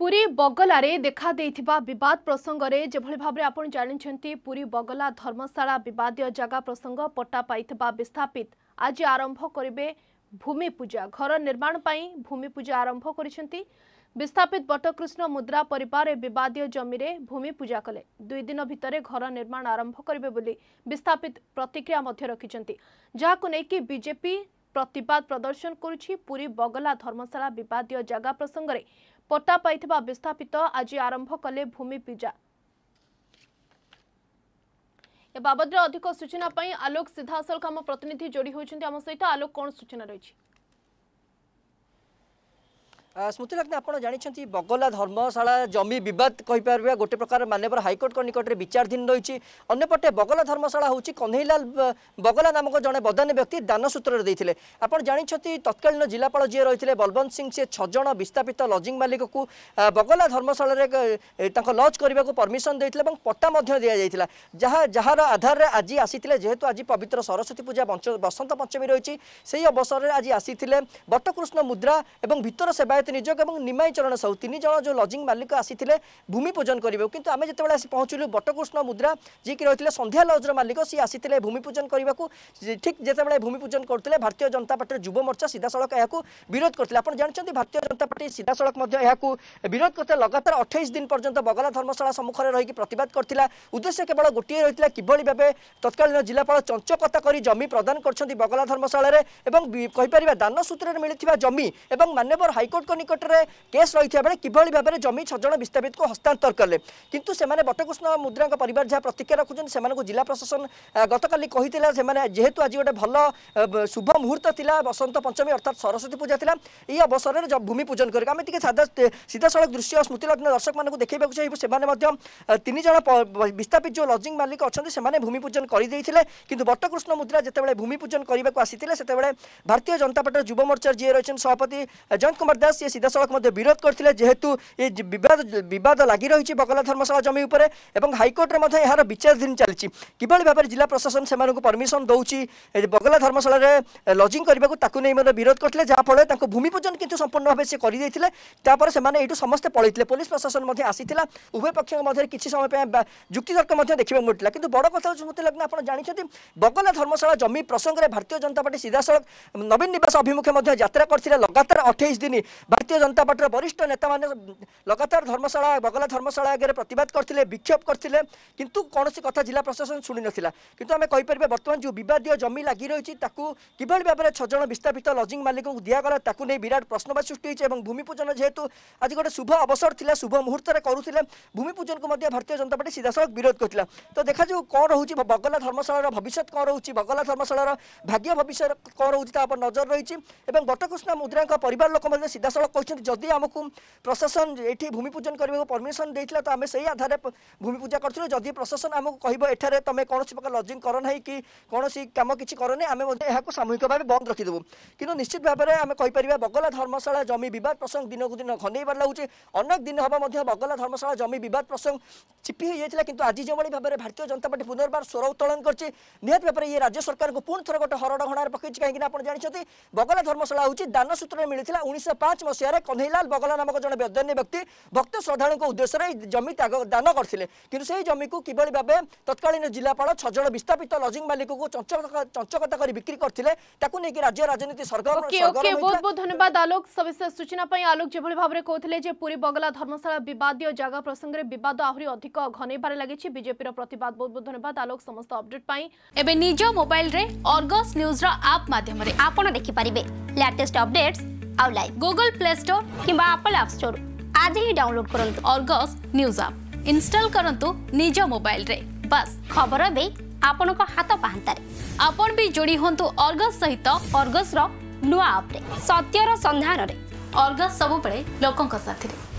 ପୁରୀ ବଗଲାରେ ଦେଖାଦେଇଥିବା ବିବାଦ ପ୍ରସଙ୍ଗରେ ଯେଭଳି ଭାବରେ ଆପଣ ଜାଣିଛନ୍ତି ପୁରୀ ବଗଲା ଧର୍ମଶାଳା ବିବାଦୀୟ ଜାଗା ପ୍ରସଙ୍ଗ ପଟ୍ଟା ପାଇଥିବା ବିସ୍ଥାପିତ ଆଜି ଆରମ୍ଭ କରିବେ ଭୂମି ପୂଜା ଘର ନିର୍ମାଣ ପାଇଁ ଭୂମି ପୂଜା ଆରମ୍ଭ କରିଛନ୍ତି ବିସ୍ଥାପିତ ବଟକୃଷ୍ଣ ମୁଦ୍ରା ପରିବାର ଏ ବିବାଦୀୟ ଜମିରେ ଭୂମି ପୂଜା କଲେ ଦୁଇ ଦିନ ଭିତରେ ଘର ନିର୍ମାଣ ଆରମ୍ଭ କରିବେ ବୋଲି ବିସ୍ଥାପିତ ପ୍ରତିକ୍ରିୟା ମଧ୍ୟ ରଖିଛନ୍ତି ଯାହାକୁ ନେଇକି ବିଜେପି ପ୍ରତିବାଦ ପ୍ରଦର୍ଶନ କରୁଛି ପୁରୀ ବଗଲା ଧର୍ମଶାଳା ବିବାଦୀୟ ଜାଗା ପ୍ରସଙ୍ଗରେ ପଟ୍ଟା ପାଇଥିବା ବିସ୍ଥାପିତ ଆଜି ଆରମ୍ଭ କଲେ ଭୂମି ପୂଜା ଏ ବାବଦରେ ଅଧିକ ସୂଚନା ପାଇଁ ଆଲୋକ ସିଧାସଳଖ ଆମ ପ୍ରତିନିଧି ଯୋଡ଼ି ହୋଇଛନ୍ତି ଆମ ସହିତ ଆଲୋକ କ'ଣ ସୂଚନା ରହିଛି ସ୍ମୃତିଲଗ୍ନ ଆପଣ ଜାଣିଛନ୍ତି ବଗଲା ଧର୍ମଶାଳା ଜମି ବିବାଦ କହିପାରିବା ଗୋଟେ ପ୍ରକାର ମାନ୍ୟବର ହାଇକୋର୍ଟଙ୍କ ନିକଟରେ ବିଚାରାଧୀନ ରହିଛି ଅନ୍ୟପଟେ ବଗଲା ଧର୍ମଶାଳା ହେଉଛି କହ୍ନେଇଲାଲ ବଗଲା ନାମକ ଜଣେ ବଦାନ୍ୟ ବ୍ୟକ୍ତି ଦାନସୂତ୍ରରେ ଦେଇଥିଲେ ଆପଣ ଜାଣିଛନ୍ତି ତତ୍କାଳୀନ ଜିଲ୍ଲାପାଳ ଯିଏ ରହିଥିଲେ ବଲବନ୍ତ ସିଂ ସେ ଛଅ ଜଣ ବିସ୍ଥାପିତ ଲଜିଂ ମାଲିକକୁ ବଗଲା ଧର୍ମଶାଳାରେ ତାଙ୍କ ଲଜ୍ କରିବାକୁ ପରମିସନ୍ ଦେଇଥିଲେ ଏବଂ ପଟ୍ଟା ମଧ୍ୟ ଦିଆଯାଇଥିଲା ଯାହା ଯାହାର ଆଧାରରେ ଆଜି ଆସିଥିଲେ ଯେହେତୁ ଆଜି ପବିତ୍ର ସରସ୍ୱତୀ ପୂଜା ବସନ୍ତ ପଞ୍ଚମୀ ରହିଛି ସେହି ଅବସରରେ ଆଜି ଆସିଥିଲେ ବଟକୃଷ୍ଣ ମୁଦ୍ରା ଏବଂ ଭିତର ସେବାୟତ নিযোগ এবং নিমাই চরণ সাহু তিনজন যে লজিং মালিক আসিলে ভূমি পূজন করবে কিন্তু আমি যেতবে আসি পৌঁছলু বটকৃষ্ণ মুদ্রা যিকি রয়েছে সন্ধ্যা লজর মালিক সি আসিলে ভূমি পূজন করা ঠিক যেতবে ভূমি পূজন করলে ভারতীয় জনতা পার্টির যুব মোর্চা সিধাসলখ এখন বিরোধ করলে আপনার জাঁচান ভারতীয় জনতা পার্টি সিধাসলখ এখন বিরোধ করতে লগাতার অঠাইশ দিন পর্যন্ত বগলা ধর্মশালা সম্মুখে রয়েছে প্রতবাদ করে উদ্দেশ্য কেবল গোটিয়ে রয়েছে কিভাবে ভাবে তৎকালীন জেলাপাল চঞ্চকতা করে জমি প্রদান করছেন বগলা ধর্মশালার এবং কইপার দান সূত্রে মিলে জমি এবং মানবর হাইকোর্ট নিকটরে কেস রয়েছে বেড়ে কিভাবে ভাবে জমি ছজন বিস্তাপিত হস্তান্তর কলে কিন্তু সে বটকৃষ্ণ মুদ্রা পরিবার যা প্রতিক্রিয়া রাখুন সে জেলা প্রশাসন গতকাল কে যেহেতু আজ গোটে ভাল শুভ মুহূর্ত লা বসন্ত পঞ্চমী অর্থাৎ সরস্বতী পূজা লা এই অবসরের ভূমি পূজন করি আমি টিকি সিধাসলখ দৃশ্য স্মৃতিলগ্ন দর্শক মানুষ দেখাইবা চাইবু সে তিন জন বিস্থাপিত যে লজিং মালিক অনেক সে ভূমি পূজন করে কিন্তু বটকৃষ্ণ মুদ্রা যেতবে ভূমি পূজন করা আসলে সেতবে ভারতীয় জনতা পার্টির যুব মোর্চার যিয়ে রয়েছেন সভাপতি জয়ন্ত কুমার দাস সি সিধাসলখ বিরোধ করে যেহেতু বিবাদ লাগি রয়েছে বকলা ধর্মশালা জমি উপরে এবং হাইকোর্টের মধ্যে এর বিচারাধীন চালছে কিভাবে ভাবে জেলা প্রশাসন সে পরমিশন দৌছি বগলা ধর্মশালার লজিং করা তাকে নিয়ে বিরোধ করে যাফলে তাঁর ভূমিপূজন কিন্তু সম্পূর্ণ ভাবে সে করে তাপরে সে এইটু সমস্তে পড়াইলে পুলিশ প্রশাসন মধ্যে আসি উভয় পক্ষ মধ্যে কিছু সময় যুক্তিতর্ক দেখা মিলিলা কিন্তু বড় কথা হচ্ছে মতো লাগে আপনার জাঁচান বগলা ধর্মশালা জমি প্রসঙ্গে ভারতীয় জনতা পার্টি সিধাসল নবীন নিবাস অভিমুখে যাত্রা করে লগাতার অঠেইশ দিন ଭାରତୀୟ ଜନତା ପାର୍ଟିର ବରିଷ୍ଠ ନେତାମାନେ ଲଗାତାର ଧର୍ମଶାଳା ବଗଲା ଧର୍ମଶାଳା ଆଗରେ ପ୍ରତିବାଦ କରିଥିଲେ ବିକ୍ଷୋଭ କରିଥିଲେ କିନ୍ତୁ କୌଣସି କଥା ଜିଲ୍ଲା ପ୍ରଶାସନ ଶୁଣିନଥିଲା କିନ୍ତୁ ଆମେ କହିପାରିବା ବର୍ତ୍ତମାନ ଯେଉଁ ବିବାଦୀୟ ଜମି ଲାଗି ରହିଛି ତାକୁ କିଭଳି ଭାବରେ ଛଅ ଜଣ ବିସ୍ଥାପିତ ଲଜିଂ ମାଲିକଙ୍କୁ ଦିଆଗଲା ତାକୁ ନେଇ ବିରାଟ ପ୍ରଶ୍ନବାଚୀ ସୃଷ୍ଟି ହୋଇଛି ଏବଂ ଭୂମି ପୂଜନ ଯେହେତୁ ଆଜି ଗୋଟେ ଶୁଭ ଅବସର ଥିଲା ଶୁଭ ମୁହୂର୍ତ୍ତରେ କରୁଥିଲେ ଭୂମି ପୂଜନକୁ ମଧ୍ୟ ଭାରତୀୟ ଜନତା ପାର୍ଟି ସିଧାସଳଖ ବିରୋଧ କରିଥିଲା ତ ଦେଖାଯାଉ କ'ଣ ରହୁଛି ବଗଲା ଧର୍ମଶାଳାର ଭବିଷ୍ୟତ କ'ଣ ରହୁଛି ବଗଲା ଧର୍ମଶାଳାର ଭାଗ୍ୟ ଭବିଷ୍ୟତ କ'ଣ ରହୁଛି ତା ଉପରେ ନଜର ରହିଛି ଏବଂ ବଟକୃଷ୍ଣ ମୁଦ୍ରାଙ୍କ ପରିବାର ଲୋକ ମଧ୍ୟ ସିଧାସଳଖ କଂସଳ କହିଛନ୍ତି ଯଦି ଆମକୁ ପ୍ରଶାସନ ଏଠି ପୂଜନ କରିବାକୁ ପରମିସନ ଦେଇଥିଲା ତ ଆମେ ସେଇ ଆଧାରରେ ଭୂମି ପୂଜା କରିଥିଲୁ ଯଦି ପ୍ରଶାସନ ଆମକୁ କହିବ ଏଠାରେ ତମେ କୌଣସି ପ୍ରକାର ଲଜିଂ କର ନାହିଁ କି କୌଣସି କାମ କିଛି କର ନାହିଁ ଆମେ ମଧ୍ୟ ଏହାକୁ ସାମୂହିକ ଭାବେ ବନ୍ଦ ରଖିଦେବୁ କିନ୍ତୁ ନିଶ୍ଚିତ ଭାବରେ ଆମେ କହିପାରିବା ବଗଲା ଧର୍ମଶାଳା ଜମି ବିବାଦ ପ୍ରସଙ୍ଗ ଦିନକୁ ଦିନ ଘନେଇବାର ଲାଗୁଛି ଅନେକ ଦିନ ହେବ ମଧ୍ୟ ବଗଲା ଧର୍ମଶାଳା ଜମି ବିବାଦ ପ୍ରସଙ୍ଗ ଚିପି ହୋଇଯାଇଥିଲା କିନ୍ତୁ ଆଜି ଯେଉଁଭଳି ଭାବରେ ଭାରତୀୟ ଜନତା ପାର୍ଟି ପୁନର୍ବାର ସ୍ୱର ଉତ୍ତୋଳନ କରିଛି ନିହାତି ଭାବରେ ଇଏ ରାଜ୍ୟ ସରକାରଙ୍କୁ ପୁଣି ଥରେ ଗୋଟେ ହରଡ଼ ଘଣାରେ ପକାଇଛି କାହିଁକିନା ଆପଣ ଜାଣିଛନ୍ତି ବଗଲା ଧର୍ମଶାଳା ହେଉଛି ଦାନ ସୂତ୍ରରେ ମିଳିଥିଲା ଉଣେଇଶହ ପାଞ୍ଚ ମସିହାରେ କହ୍ନେଇଲାଲ ବଗଲା ନାମକ ଜଣେ ବେଦନ୍ୟ ବ୍ୟକ୍ତି ଭକ୍ତ ଶ୍ରଦ୍ଧାଳୁଙ୍କ ଉଦ୍ଦେଶ୍ୟରେ ଏହି ଜମି ଦାନ କରିଥିଲେ କିନ୍ତୁ ସେହି ଜମିକୁ କିଭଳି ଭାବେ ତତ୍କାଳୀନ ଜିଲ୍ଲାପାଳ ଛଜଣ ବିସ୍ଥାପିତ ଲଜିଂ ମାଲିକକୁ ଚଞ୍ଚକତା କରି ବିକ୍ରି କରିଥିଲେ ତାକୁ ନେଇକି ରାଜ୍ୟ ରାଜନୀତି ସରଗରମ ବହୁତ ବହୁତ ଧନ୍ୟବାଦ ଆଲୋକ ସବିଶେଷ ସୂଚନା ପାଇଁ ଆଲୋକ ଯେଭଳି ଭାବରେ କହୁଥିଲେ ଯେ ପୁରୀ ବଗଲା ଧର୍ମଶାଳା ବିବାଦୀୟ ଜାଗା ପ୍ରସଙ୍ଗରେ ବିବାଦ ଆହୁରି ଅଧିକ ଘନେଇବାରେ ଲାଗିଛି ବିଜେପିର ପ୍ରତିବାଦ ବହୁତ ବହୁତ ଧନ୍ୟବାଦ ଆଲୋକ ସମସ୍ତ ଅପଡେଟ୍ ପାଇଁ ଏବେ ନିଜ ମୋବାଇଲରେ ଅର୍ଗସ୍ ନ୍ୟୁଜ୍ର ଆପ୍ ମାଧ୍ୟମରେ ଆପଣ ଦେଖିପାରିବେ ଲାଟେଷ୍ଟ ଅପଡେଟ୍ସ आउ लाइव गूगल प्ले स्टोर किंबा एप्पल ऐप स्टोर आज ही डाउनलोड करन अर्गस न्यूज ऐप इंस्टॉल करन तो निज मोबाइल रे बस खबर बे आपन को हाथ पहांता रे आपन भी जोड़ी होन तो अर्गस सहित अर्गस रो नुआ ऐप रे सत्य रो संधान रे अर्गस सब पड़े लोकन को साथ रे